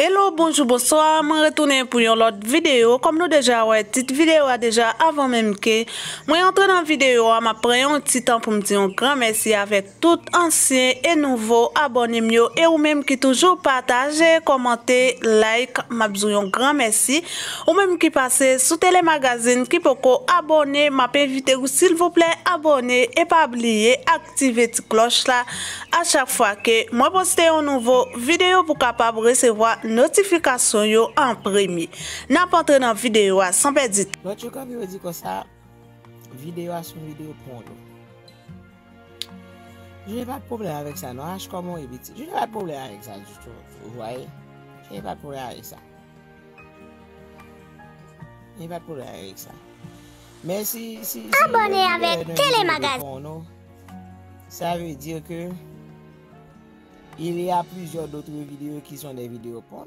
Hello, bonjou, bonsoir, mwen retounen pou yon lot videyo Kom nou deja wè, tit videyo wè deja avon menm ke Mwen yon tre nan videyo wè, mwen pre yon titan pou mdi yon gran mersi Avèk tout ansyen e nouvo abonem yo E ou menm ki toujou pataje, komante, like, mwen bezou yon gran mersi Ou menm ki pase sou telemagazin ki poko abonè Mwen apè videyo, sil vople abonè, epabliye, aktive ti kloch la A chak fwa ke mwen poste yon nouvo videyo pou kapab resevoa notifikasyon yo an premi. N apote nan videwa, sanpe dit. Notifikasyon yo di ko sa videwa sou videopondo. Je ne pat pouble anwek sa nou. Je ne pat pouble anwek sa. Je ne pat pouble anwek sa. Je ne pat pouble anwek sa. Mè si... Abone avèk telemagazin. Sa vè diyo ke... Il y a plijor dotre video ki son de video pon.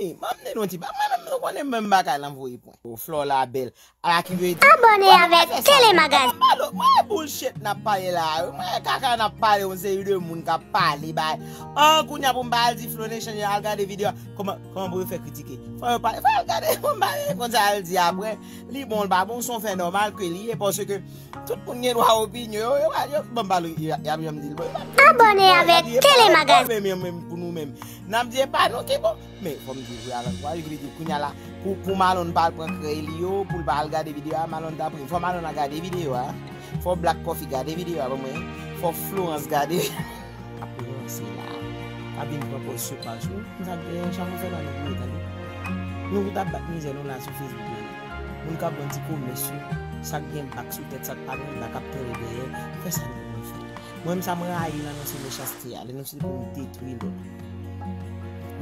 Mwende nou ti pa mwen amy fou pou apè nan pou ep Jugon flaw la bel ak yi goye abhным l'. brothers mwen a bullshit na эк pa yo la mwen ak kanak pa yo mwen se vide yo moun ka pali bay a kon female barge al di flow neishanye al gradye videyo koman bo inject kwitike fwote yon par ay fwa al gradye kon sa ale 350 li bon pa bon e Seung F1 mwen kil li e pa sext ke tout men ni type opin yo yo we se fwen barge yo yamin di be abhnam mwen mwen mwen mèm nanm diye pa lò kepo mè fò mè diye fò alò pou malon bal pò kre el yo pou bal gade videyo fò malon la gade videyo fò Black Poffi gade videyo fò Florence gade Fò Florence la Fò Florence la Fò Florence la Mwen sa mwen ray yon anonsi mwen chaste yon, anonsi yon pou mwen titri yon do.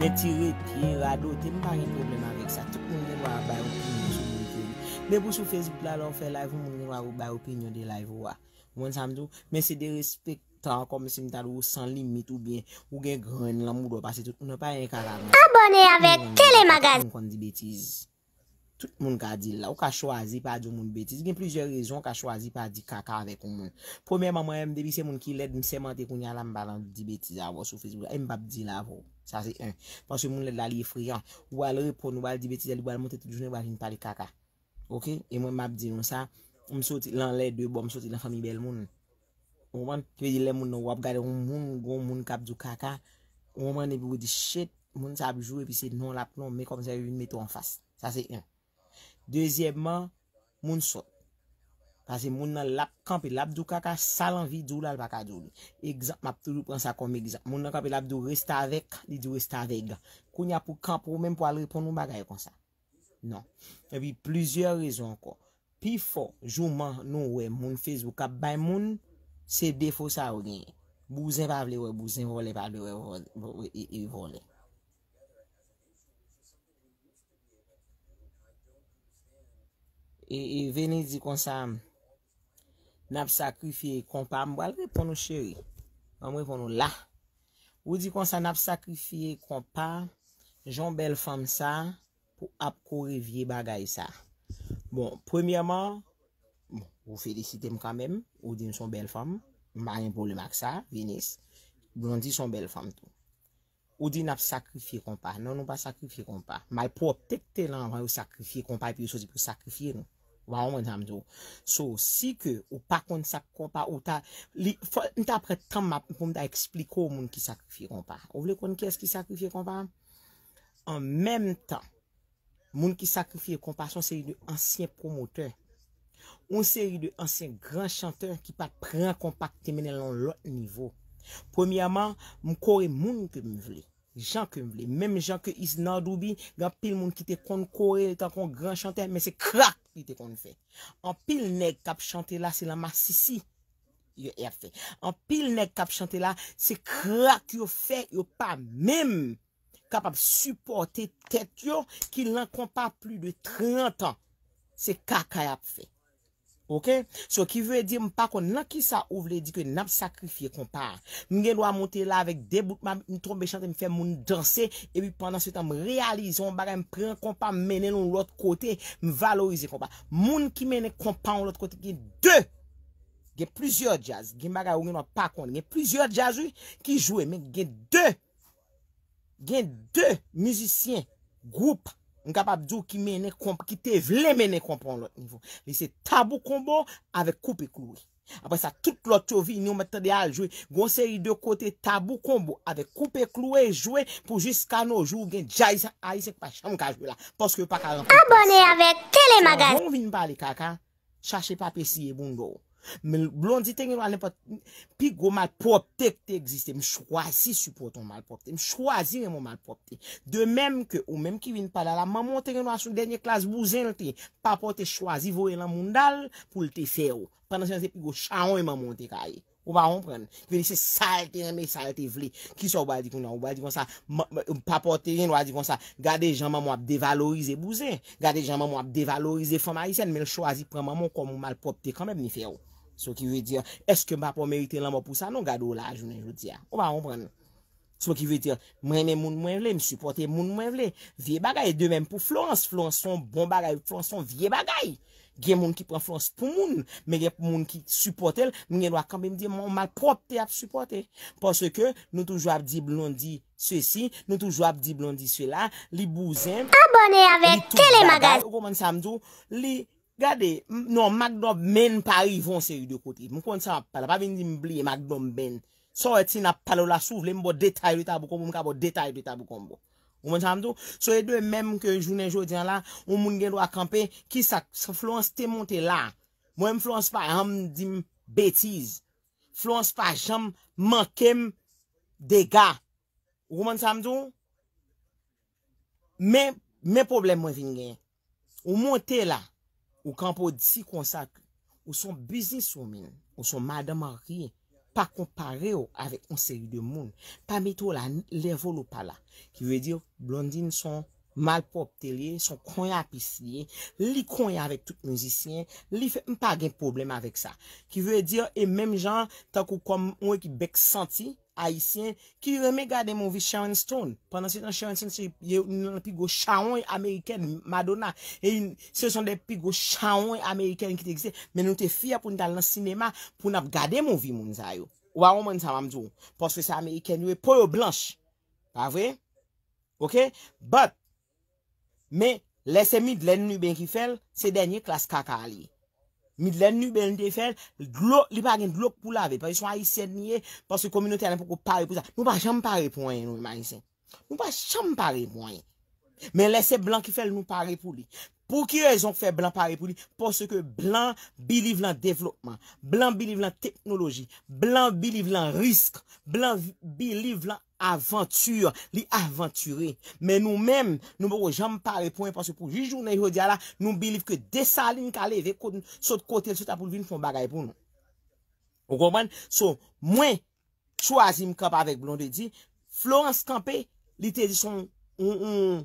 Mwen tire ti yon rado, ti mwen pari yon problem avek sa. Tup mwen gen wap bay opinyon de la yon. Mwen pou sou Facebook la lò, fè la yon, mwen wap bay opinyon de la yon wap. Mwen sa mwen tou, mwen se de respek tan kom si mwen ta dou san limit ou ben. Ou gen gren la moun do pasi tout. Mwen pa yon ekal avon. Abone avek Telemagazine. Mwen kon di betis. Tout moun ka di non, la, ou ka chwazi pa di moun betize. Gen plizye rezon ka chwazi pa di kaka avèk ou moun. Premier maman mèm, debi se moun ki led, mseman te koun yalam balan di betize avò sou fizi wè. E mbap di la avò, sa se en. Pansè moun led la li fri an. Ou al repon ou al di betize, li ou al montè tout jounè ou al jine pali kaka. Ok? E mwen mbap di nou sa, msoti lan led de bo, msoti lan fami bel moun. Ou mwen, kwe di le moun nou wap gade, ou moun, goun moun kap di kaka, ou mwen nebi wè di shit, Dezyèbman, moun sot. Kasi moun nan lakampi labdou kaka salanvi doul al baka doul. Moun nan lakampi labdou resta vek, li dou resta vek. Kounya pou kampou, mèm pou al repon nou bagay kon sa. Non. Ebi, plizye rizon ko. Pi fò, jounman nou wè, moun fez wou kap bay moun, se defo sa ou genye. Bouzen pa vle wè, bouzen wole pa vle wole, wole wole. E, e veni di konsa nap sakrifye kompa. Mbo al repon nou cheri. Mbo evon nou la. Ou di konsa nap sakrifye kompa. Joun bel fom sa pou ap kore vie bagay sa. Bon, premiyama. Bon, ou felicite m kamem. Ou di m son bel fom. Mman yon pou le mak sa, venis. Bon di son bel fom tou. Ou di nap sakrifye kompa. Non nou pa sakrifye kompa. Ma yon pou optekte lan wanyo sakrifye kompa. Epi yon sosi pou sakrifye nou. Wawon mwen hamdou. So, si ke ou pa kon sak kompa ou ta... Ni ta apre tan map pou mwen ta ekspliko ou moun ki sakrifye kompa. Ou vle kon kes ki sakrifye kompa? An menm tan, moun ki sakrifye kompa son seri de ansyen promoteur. Ou seri de ansyen gran chanteur ki pat pre kompak temene lon lot nivou. Premiyaman, mwen kore moun ke mwen vle. Jan ke mwen vle. Menm jan ke iz nan dobi, gapil moun ki te kon kore tan kon gran chanteur, men se krak! An pil nek kap chante la se la masisi yo e ap fe. An pil nek kap chante la se krak yo fe yo pa mem kap ap supporte tet yo ki lan kompa plu de 30 an se kakay ap fe. Ok, so ki vwe di mpa kon, nan ki sa ou vle di ke nan sakrifye kompa, mwen gen lwa monte la vek deboutman, mwen trombe chante, mwen fè moun danse, epi pandan se tan mwen realize, mwen baga mwen pren kompa, mwen mene loun lout kote, mwen valorize kompa. Moun ki mene kompa lout kote gen 2, gen plizyeor jazz, gen baga ou mwen lout pa kon, gen plizyeor jazz wè, ki jwè, men gen 2, gen 2 mizisyen, goup, Un kapap djou ki mene kompo, ki te vle mene kompo an lò. Mi se tabou kompo ave koupe kluwe. Apo sa, tout lò tò vi, nou mè tè de al jwe. Gon se yi de kote tabou kompo ave koupe kluwe jwe pou jis kano jwou gen jay se aisek pa chan kajwe la. Poske pa kajan. Abone avèk Telemagaz. Wan vin bali kaka, chache pa pesi e bundo. Mè l'blondi te genwa lèpote, pi go malpropte k te egziste, mè chwazi supoton malpropte, mè chwazi remon malpropte. De mèm ke, ou mèm ki vin pala la, mèmon te genwa sou denye klas bouzen lte, papote chwazi vore lan moun dal pou lte fè ou. Pendan se yon se pi go chanwen mèmon lte kaye, ou ba on pren, veni se salte reme, salte vle. Ki sa ou ba di kon nan, ou ba di kon sa, papote genwa di kon sa, gade jan mèmon ap devalorize bouzen, gade jan mèmon ap devalorize fèm a isen, mèl chwazi pren mèmon kon mèmon malpropte kameb ni fè ou. Sou ki vwe diyo, eske mba pou merite lamba pou sa, nou gado la a jounen joudia. Ah. Ou ba rompren. Sou ki vwe diyo, mrenen moun mwen vle, msupote moun mwen vle. Vye bagay, de men pou flons, flonson, bon bagay, flonson, vie bagay. Gen moun ki pren flons pou moun, men gen moun ki suportel, mwen gen wakambe mwen diyo, mwen makopte ap suportel. Pwase ke, nou toujwa ap di blondi se si, nou toujwa ap di blondi se la, li bouzen, Abone avet telemagaz. Ou koman samdou, li... Gade, nou, McDonald men pari yon se yon de koti. Mwen kon sa pala. Pa vin din bli yon McDonald men. So, yon e ti na pala ou la souvle. Mwen bo detay louta abou konbo. Mwen ka bo detay louta abou konbo. Gomen sa mdo? So, yon e do men mwen ke jounen jounen la. Mwen gen do akampe. Ki sa flons te monte la. Mwen flons pa yon am din betiz. Flons pa yon mankem dega. Gomen sa mdo? Men problem mwen vin gen. Mwen te la. Ou kan pou di kon sa, ou son biznis ou min, ou son madaman rie, pa kompare ou avek on seri de moun. Pa met ou la, levo lou pa la. Ki vwe dir, blondin son mal pop telye, son kony apisye, li kony avek tout mouzisyen, li fe mpa gen problem avek sa. Ki vwe dir, e menm jan, ta kou kom mwen ki bek santi. Aisyen ki reme gade moun vi Sharon Stone. Pendan se tan Sharon Stone se yon nan pi go shaon yon Ameriken madona. Se yon san de pi go shaon yon Ameriken ki te gise. Men nou te fia pou nan dal nan sinema pou nan ap gade moun vi moun zayou. Ou a waman san mamzou. Pos fese Ameriken yon pou yon blanche. A vwe? Ok? But. Men lese mid len nou ben ki fel se denye klas kaka aliye. Midlen nou bende fel, li bagen glok pou lave. Pari sou a yi sèd niye, pasi kominote ane pou ko pare pou sa. Mou pa chan pare pou ane nou yi man yi se. Mou pa chan pare pou ane. Men lese blan ki fel nou pare pou li. Pou ki rezon ki fe blan pare pou li? Pou se ke blan biliv lan devlopman. Blan biliv lan teknologi. Blan biliv lan risk. Blan biliv lan aventur. Li aventure. Men nou men, nou mou jom pare pou en. Pou se pou vi jounen yon diya la. Nou biliv ke desa lin kalé. Ve kote sou te kote sou te apoulvin fon bagay pou nou. Ou komwen? So, mwen, chwa zim kap avek blan de di. Florence Campe, li te di son ou ou ou.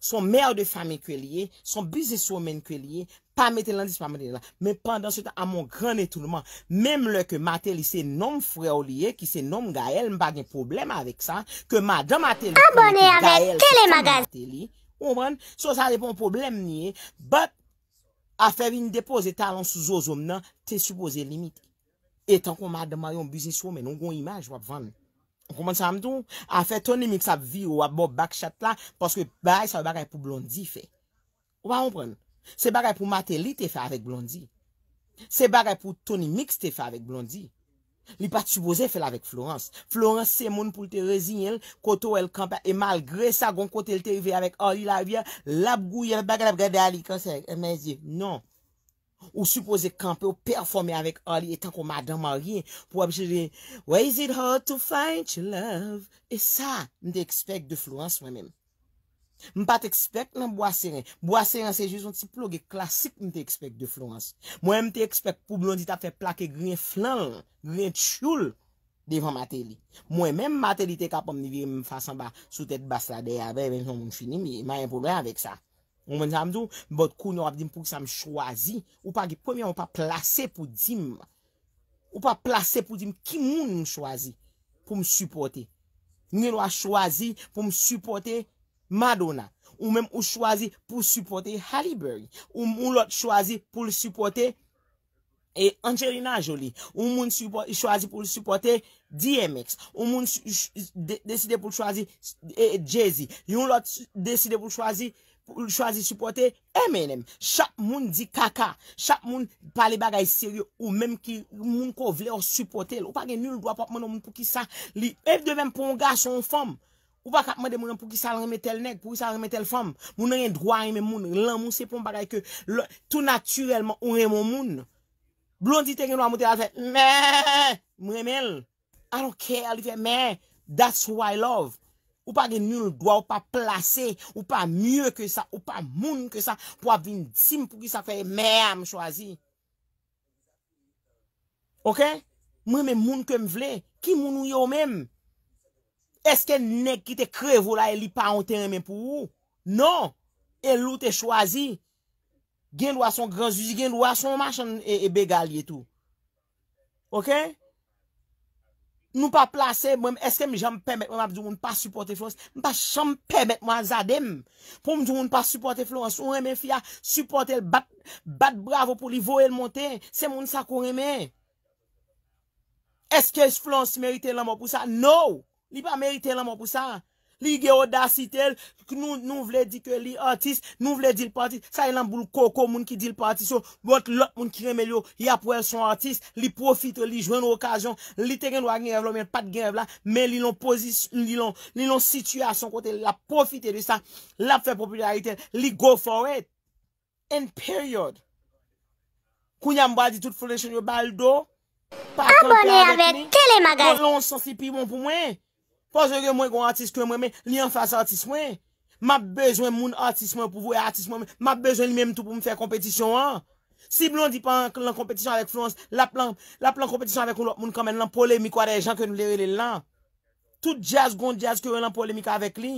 Son mer de fame kwe liye, son buze sou men kwe liye, pa mette lan dis pa mette lan. Men pandan se ta a mon gran etouman, menm le ke matel li se nom fre ou liye ki se nom ga el, m bagen problem avek sa, ke madan matel liye, abone avek tele magal, ou mwen, so sa repon problem niye, bat a fer in depoze talan sou zozoum nan, te supose limit. Etan kon madan mayon buze sou men, nou goun imaj wap vande. A fe Tony Mix ap vi ou a bo bak chat la, paske bay sa w bagay pou Blondie fe. Ou pa anpren? Se bagay pou Matelit te fe avèk Blondie. Se bagay pou Tony Mix te fe avèk Blondie. Li pati suboze fe la vèk Florence. Florence se moun pou te rezignel, koto el kampa, e malgre sa gon kote l TV avèk a li la vye, lap gouye, bagay la vye de a li, konsè, e menzi, non. Ou suppose kampe ou performe avèk Ali etan kon madanman gen pou obje gen Why is it hard to find your love? E sa, m te ekspek de flouans mwen men. M pa te ekspek nan boase ren. Boase ren se jizon ti plogue klasik m te ekspek de flouans. Mwen m te ekspek pou blondi ta fè plake gren flan, gren tchoul devan mater li. Mwen men mater li te kapom nivye m fason ba sou tèt basla dey avè ven son m fini mi mayen pou blan avèk sa. Mwen sa mdou, mbot kou nou ap di m pou ki sa m chwazi. Ou pa ge pwemyon, ou pa plase pou di m. Ou pa plase pou di m, ki moun m chwazi pou m supporte. Mwen lwa chwazi pou m supporte Madonna. Ou mwen m w chwazi pou supporte Halle Berry. Ou moun lot chwazi pou supporte e, Angelina Jolie. Ou moun chwazi pou supporte DMX. Ou moun deside pou chwazi e, Jay-Z. Ou moun lot deside pou chwazi... chwazi supporte, e menem. Chak moun di kaka, chak moun pale bagay siryo ou menm ki moun ko vle ou supporte. Ou pa gen nul do apap moun ou moun pou ki sa, li ep de menm pou nga son fom. Ou pa kap moun de moun pou ki sa reme tel nek, pou ki sa reme tel fom. Moun nou yen drwa ime moun. Lan moun se pon bagay ke, tout naturelman, ou reme moun. Blondi ten gen nou amote la fe, meee mou remel. Anou kè, li fe, meee, that's who I love. Ou pa gen nil doa, ou pa plase, ou pa mye ke sa, ou pa moun ke sa, pou ap vin sim pou ki sa fè mè am chwazi. Ok? Mwen men moun ke m vle, ki moun ou yo mèm? Eske nek ki te krevo la e li pa anter mè pou ou? Non! E lout e chwazi. Gen dwa son granzi, gen dwa son machan e, e begal ye tou. Ok? Ok? Nou pa plase mwen, eske mi jan mpemet mwen ap di moun pa supporte flons, mwen pa jan mpemet mwen zadem pou mdi moun pa supporte flons. Ou reme fya supporte bat bravo pou li vore l monten, se moun sa kou reme. Eske flons merite laman pou sa? No, ni pa merite laman pou sa. Li ge o da sitel, nou vle di ke li artist, nou vle di l partit, sa yon e an boul koko moun ki di l partit, so bote lot moun ki remelyo, ya pou el son artist, li profite, li jwen okajon, li te gen wak gen evlo men, pat gen evla, men li lon posisyon, li lon situasyon kote, la profite de sa, la fe popularite, li go for it, en peryode. Kounyan mba di tout fwole chen yo baldo, abone ave tele magay, kon lon sosi pi bon pou mwen, Fos yo gen mwen gwen artist kwen mwen men, li an fasa artist mwen. Ma bezwen mwen artist mwen pou vwe artist mwen men, ma bezwen li menm tout pou mwen fè kompetisyon an. Si blon di pan la kompetisyon avèk flouans, la plan kompetisyon avèk mwen kwen men lan polè mikwa de jank yo nou lè lè lan. Tout jazz gwen jazz kwen lan polè mikwa avèk li.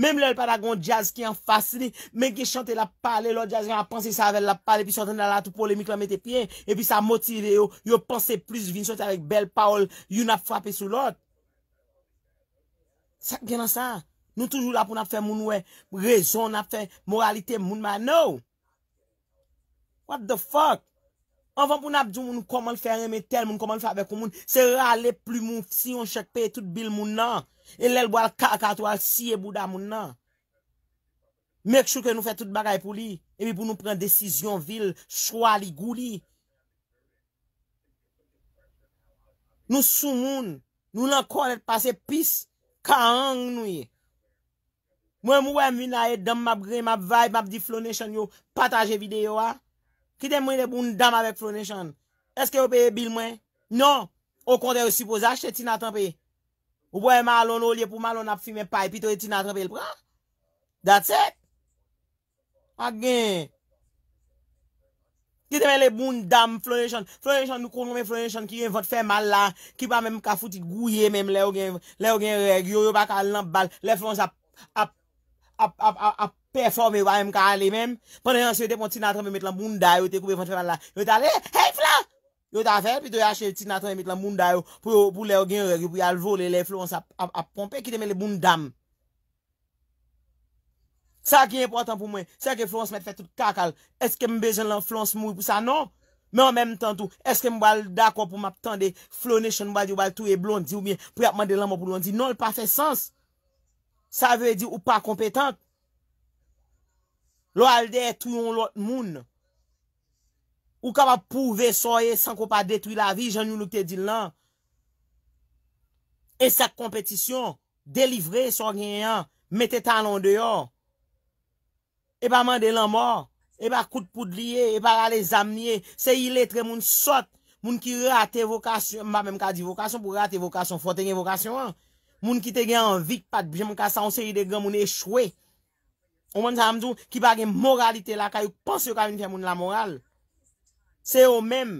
Mem lè lè pata gwen jazz ki an fasi li, men ki chante la pale, lò jazz gen an panse savel la pale, pi sa tan nan la tout polè mikwa metè piè, epi sa motire yo, yo panse plus vin sote avèk bel paol, yon ap fwape sou lot. Sak gen ansan, nou toujou la pou nap fè moun wè, pou rezon nap fè moralite moun man nou. What the fuck? Anvan pou nap djou moun nou komal fè reme tel, moun komal fè avek moun, se rale pli moun si yon chekpe, tout bil moun nan, e lèl boal kakato al siye bouda moun nan. Mek chouke nou fè tout bagay pou li, e mi pou nou pren desisyon vil, chwa li gou li. Nou sou moun, nou lankon et pase pis, Ka an ou nouye. Mwen mwen mwen la e dam map gre map vibe map di Flonation yo pataje videyo a. Kite mwen e bou n dam avek Flonation. Eske ou peye bil mwen? Non. Ou konde ou sipo zache eti natanpe. Ou mwen mwen alon olye pou mwen alon ap fime paye pito eti natanpe. That's it. Again. Kite men le bun dam florechon, florechon nou konon men florechon ki yon vant fe mal la, ki pa men mka fouti gouye menm le ou gen reg, yo yo baka al nan bal, le florechon sa a performe wa menm ka ale menm. Panen yon se yon te pon ti natan men met lan bun dayo, te koube vant fe mal la, yon ta le, hey flan, yon ta fe, pi to yache ti natan men met lan bun dayo pou le ou gen reg, pou yon alvole le florechon sa a pompe, kite men le bun dam. Sa ki important pou mwen, sa ki flons mwen fè tout kakal. Eske mbejen lan flons moun pou sa, non? Men an menm tentou, eske mbal dako pou map tende, flonè chen mbal di ou bal tou e blondi ou mwen, pou yapman de lan mwen blondi, non l pa fè sens. Sa ve di ou pa kompetant. Lo al de, tou yon lot moun. Ou kapap pou ve soye, san ko pa detwi la vi, jan yon nou te di lan. E sa kompetisyon, delivre so gen yon, mette tan lon de yon. E pa mande lan mor, e pa kout poudliye, e pa rale zamniye, se yi letre moun sot, moun ki rate vokasyon, mba menm ka di vokasyon pou rate vokasyon, fote nge vokasyon an, moun ki te gen anvik pat, moun ka sanse yi de gen moun echwe. Oman sa amdou ki pa gen moralite la ka yu, panse yu ka yun fè moun la moral. Se yon menm,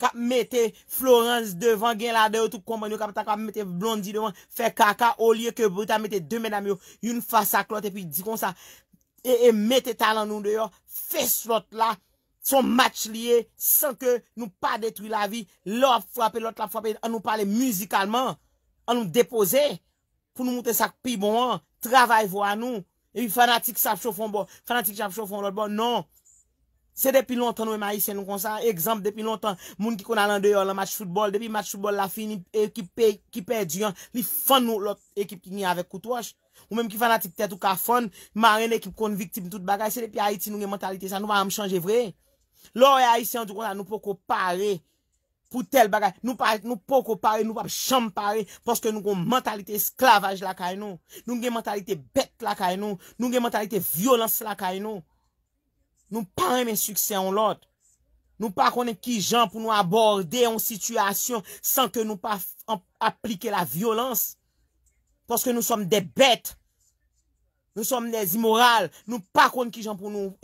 ka mette Florence devan gen la deyotou kompanyo, ka mette blondi devan, fè kaka, o liye ke bruta mette demen amyo, yun fasa klote, pi di kon sa... E, e mette talan nou deyo, fes lot la, son match liye, san ke nou pa detwi la vi, lò ap fwapè, lò ap fwapè, an nou pale musikalman, an nou depose, pou nou moute sak pi bon an, travay vo an nou, e bi fanatik sap chow fon bon, fanatik sap chow fon lot bon, non. Se depi lontan nou emayise nou konsa, ekzamp depi lontan, moun ki kon alan deyo la match futbol, depi match futbol la fin, ekip ki pe diyan, li fan nou lot ekip ki ni avek koutouash. Ou mèm ki fanatik tè tou kafon, marène ki konviktib tout bagay, se depi a iti nou gen mentalite sa, nou va ham chanje vre. Lò e a iti anjou kon la, nou pou ko pare, pou tel bagay, nou pou ko pare, nou pa chanm pare, poske nou kon mentalite esklavaj la kay nou, nou gen mentalite bet la kay nou, nou gen mentalite violans la kay nou. Nou pa reme suksè an lòt, nou pa konen ki jan pou nou aborde an situasyon, san ke nou pa aplike la violans. Koske nou som de bet. Nou som de zi moral. Nou pa konen ki jan pou nou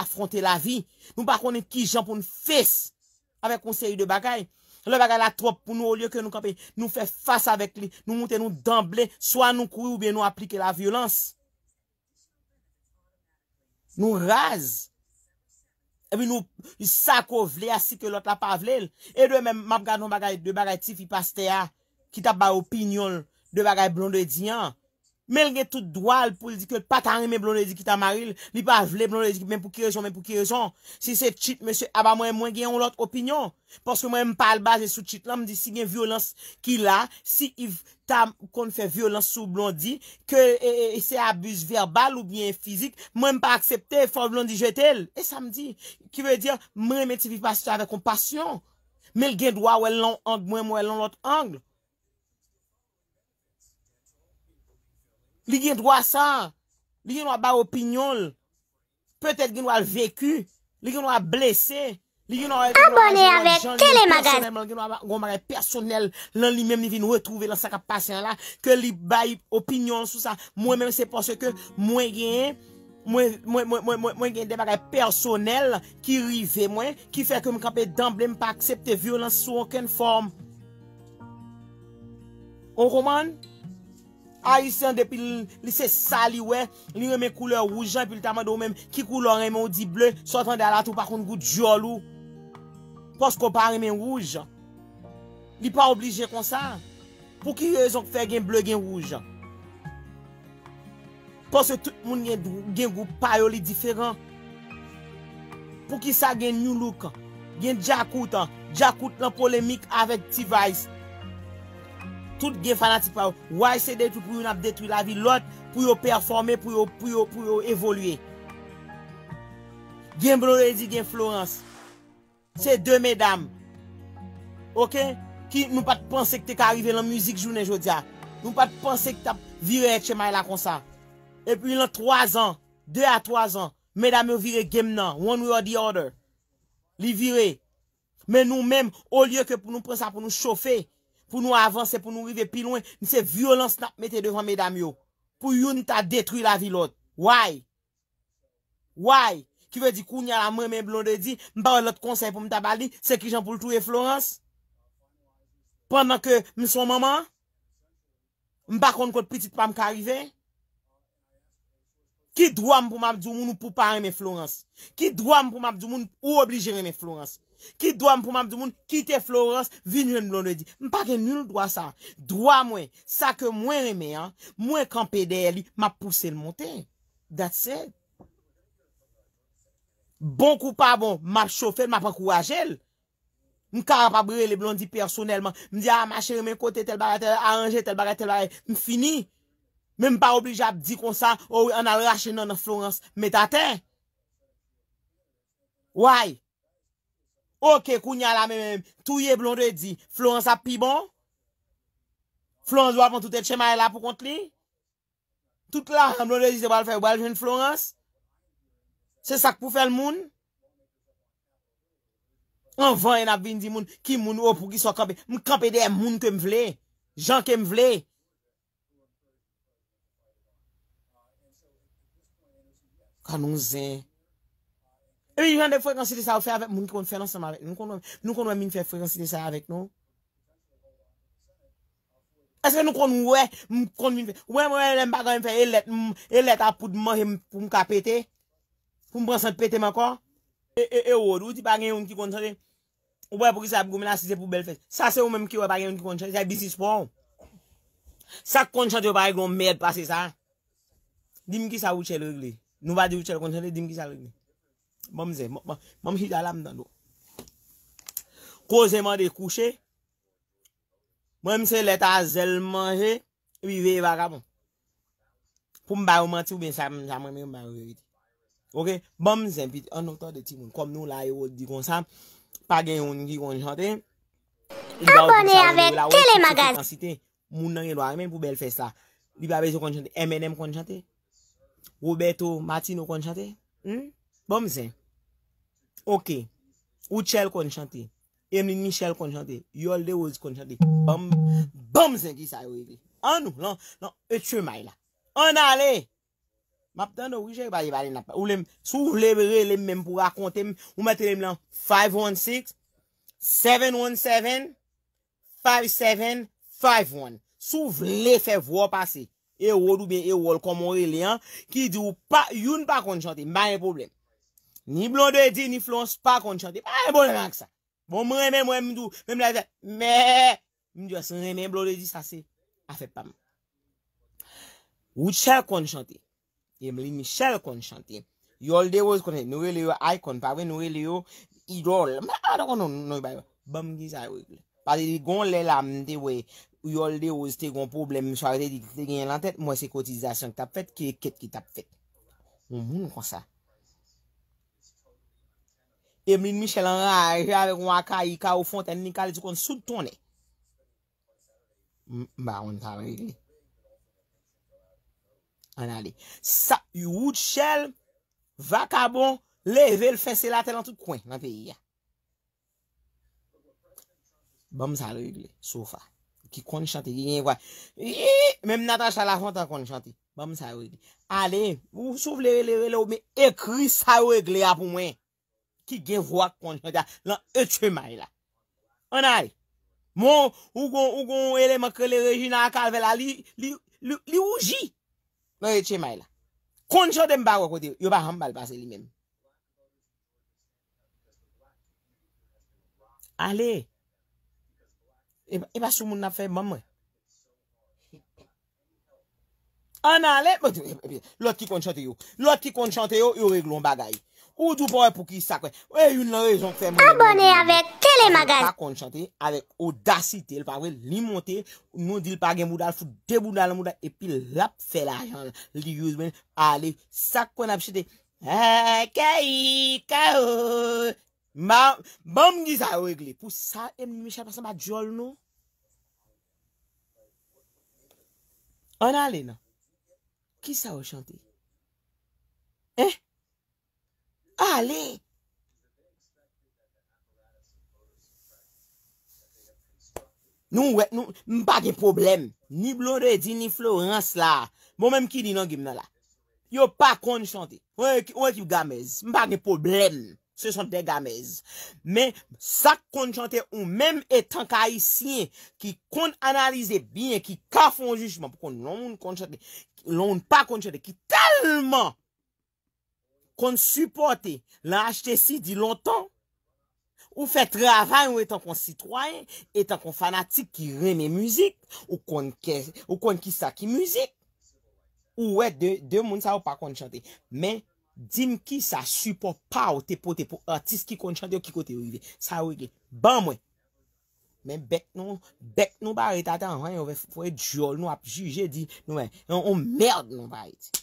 afronte la vi. Nou pa konen ki jan pou nou fes. Awek konseyi de bagay. Le bagay la trop pou nou olye ke nou kapi. Nou fe fasa vek li. Nou mouten nou damble. Soan nou kouye ou bien nou aplike la violans. Nou raz. E bi nou sakow vle asik ke lot la pa vle. E doye men map gade nou bagay. De bagay ti fi paste ya. Ki tap ba opinyon l. De bagay blonde diyan. Mel gen tout doal pou li di ke patan reme blonde di ki ah ta maril. Li pa vle blonde di ki men pou ki rejon, men pou ki rejon. Si se chit mese aba mwen mwen gen yon lot opinyon. Porske mwen mpa albaze sou chit la mdi si gen violans ki la. Si ta kon fè violans sou blonde di. Ke se abuse verbal ou bien fizik. Mwen mpa aksepte fòl blonde di jetel. E sa mdi ki vè di mwen mwen ti vipasit avè kompasyon. Mel gen doal wè l'on angle mwen mwen l'on lot angle. Li gen drwa sa, li gen wap ba opinyon, petèd gen wap vèku, li gen wap blèse, li gen wap gomare personel, lan li menm li vin wètrouve lan saka pasyen la, ke li bay opinyon sou sa. Mwen menm se pwase ke mwen gen, mwen gen demare personel ki rive mwen, ki fèk mwen kapè damblè mwen pa akseptè vyo lan sou anken form. On romane? A yi se ande pi li se sali we, li reme koule rouj an, pi li tamandou mem ki koule reme ou di ble, sotan de ala tou pa kon gout jolou. Pos ko pa reme rouj, li pa oblije kon sa. Po ki yo yon zonk fe gen ble gen rouj? Pos se tout moun gen gout payo li diferan? Po ki sa gen yon louk, gen diakoutan, diakoutan polemik avek ti vayis? Tout gen fanatik pa ou. Waj se detou pou yon ap detou la vi lot. Pou yon performe, pou yon evolue. Gen Blorezi, gen Florence. Se de medam. Ok? Ki nou pat pensek te ka arrive nan muzik jounen jodia. Nou pat pensek te ap vire ekche may la konsa. E pou yon 3 an. 2 a 3 an. Medam yo vire gen nan. One way or the other. Li vire. Men nou men, ou liye ke pou nou prensa pou nou chofe. pou nou avanse, pou nou rive pilouen, mi se violans na mette devan me dam yo. Pou yon ta detri la vi lot. Why? Why? Ki ve di kou nye la mwen men blon de di, mba ou lot konsey pou mta bali, se ki jan pou l'tou e Florence. Pendan ke mi son maman, mba kon kote piti pwa mka rive. Ki drwa m pou m ap di moun ou pou pari me Florence? Ki drwa m pou m ap di moun ou pou obligere me Florence? Ki dwa m pou m ap di moun kite Florence Vi nwen blonde di M pa gen nul dwa sa Dwa mwen sa ke mwen reme Mwen kan pedè li m ap pouse l montè That's it Bonk ou pa bon M ap chofe l m ap akou wajel M karap ap bre le blonde di personelman M di a ah, mache m kote tel bagate Aranje tel bagate tel bagate M fini M pa oblijab di konsa Ou oh, an al rache nan non, Florence M etate Woy Ok, kounya la men men, touye blonde di, flouans api bon? Flouans wap an tout et chema e la pou kont li? Tout la, blonde di se bal fè, bal jen flouans? Se sak pou fè l moun? An van en ak bin di moun, ki moun ou pou ki so kampe, mou kampe de moun ke m vle, jan ke m vle. Kan nou zè? Ewi jan de fwekansite sa ou fe avèk moun ki kont fe nan san ma vèk. Nou kont wè min fwekansite sa avèk nou? Eske nou kont wè? Wè mwen wè mwen mbakwè mwen fwek elet apout mwen mwen ka pete? Mwen bran san pete mwen kon? E, e, e ou di ou ti bagen yon ki konsante? Ou wè pou ki sa ap gomen asize pou bel fèk? Sa se ou men ki wè bagen yon ki konsante? Sa bisis pou an? Sa konsante ou bagen yon mwen mwen mwen pasè sa? Dim ki sa wouchè lè gle? Nou wadi wouchè lè konsante? Dim ki sa lè gle? Mam se, mam si tala mdando Ko se man de kouche Mam se leta zel manje E bi wi ve yi baka bon Pou mba ouman ti ou ben sa Mwen sa mwen mwen mba ouve Ok, mam se, an nokta de ti moun Kom nou la yo e di kon sa Pa gen yon yon yon yon chante Abone avek tele magaz Moun nan yon e lwa men pou bel fes la Di babes yon kon chante, MNM kon chante Oubeto Matino kon chante Hm, mam se Ok, ou chèl kon chante, eme ni chèl kon chante, yol de wòz kon chante, bom, bom zengi sa yò yò yò yò. An nou, lan, lan, e tchèm a yò. An ale, map tando wò chèk ba yò balen ap, ou lem, sou vle vle lem men pou akonte, ou mette lem lan, 516, 717, 57, 51, sou vle fè vò pasi, e wò doube, e wò komore li an, ki di wou pa, yon pa kon chante, man e probleme. Ni blon doye di, ni flons pa kon chante. Pa mwen bon nan ak sa. Bon mwen mwen mwen mendo, mwen mwen mende. Mwen mwen mende, mwen mende. Mwen mwen mwen mende, mwen mende. Sa se, a fe pa man. Ou chal kon chante. Yem li mi chal kon chante. Yo lde yo kon chante. Nouwe le yo hay kon. Pa we nouwe le yo idrol. Ma adakon nouwe bayo. Bam di sa yo. Pa di di gon le la mende we. Yo lde yo este gon poublem. Mwen chal de di, te gen lan tete. Mwen se kotizasyon ki tap fete. Ki e ket ki tap fete. Mwen mwen kon sa E min michel an raje avek waka i ka ou fonten ni ka li tukon soud tounen. Ba, on ta regle. An ale. Sa, yu wout chel, vakabon, leve l fese la tel an tout kwen. Nan pe yi ya. Bam bon, sa regle, soufa. Ki koni chante, yi yen vwa. Mem natan chal la fonten koni chante. Bam bon, sa regle. Ale, ou souf le rele rele ou me ekri sa regle ya pou mwen. Ki gevo ak konjante yo la etche may la. Anay. Mon, ou gon, ou gon, ele makole rejina akalvela li, li, li, li ouji. La etche may la. Konjante mba wakote, yo ba hambal base li men. Ale. E basou e moun na fe mwame. Anay. E, e, lot ki konjante yo. Lot ki konjante yo, yo reglon bagay. Ou dupan pou ki sakwe. Ou e yon lor e yon fem mwen. Abone avek tele magaz. A kon chante. Awek odasite. Lpa we li monte. Mwen dil pa gen mwudal. Fou debu nan mwudal. Epi lap fela yon. Ldi yuz men. A le sakwe nap chete. A ka i ka o. Ma mwen yon sa o egle. Pou sa eme me chate. Masan ba jol nou. A nan lena. Ki sa o chante? Eh? Ali. Nou, mpa gen problem. Ni blode, ni florens la. Bon menm ki di nan gimna la. Yo, pa konjante. Ou e ki w gamez. Mpa gen problem. Se son de gamez. Men, sak konjante ou menm etan ka isyen. Ki kon analize bien. Ki kafon jishman. Pou kon non konjante. Non pa konjante. Ki talman. Kon supporte l'anjte si di lontan, ou fet ravay ou etan kon sitwayen, etan kon fanatik ki reme mizik, ou kon ki sa ki mizik. Ou we, de moun sa ou pa kon chante. Men, dim ki sa supporte pa ou te pote, pou artist ki kon chante ou ki kote ouive. Sa ou ege. Bam we. Men, bek nou, bek nou ba reta tan, ou we fwe diol nou ap juje di, nou men, nou mmerd nou ba rete.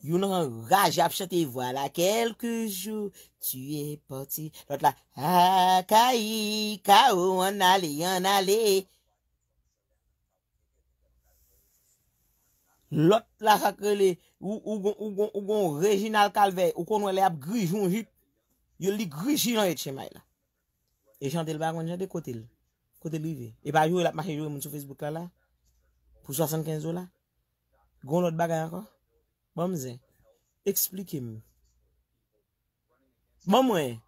You nan raje ap chate, Voilà quelques jours, Tu es parti, Lote la, A ka yi, Ka ou, An ale, An ale, Lote la, Hakkele, Ou gon, Ou gon, Ou gon, Reginald Calve, Ou konwe le ap gri, Joun jit, Yo li gri jiran et chemay la, E chante l bagan jante, Kote l, Kote l vive, E pa yu l ap mache yu, Moun sou Facebook la la, Pou 75 ou la, Gon lot bagan akon, Mwamze, explike mwen. Mwamwe,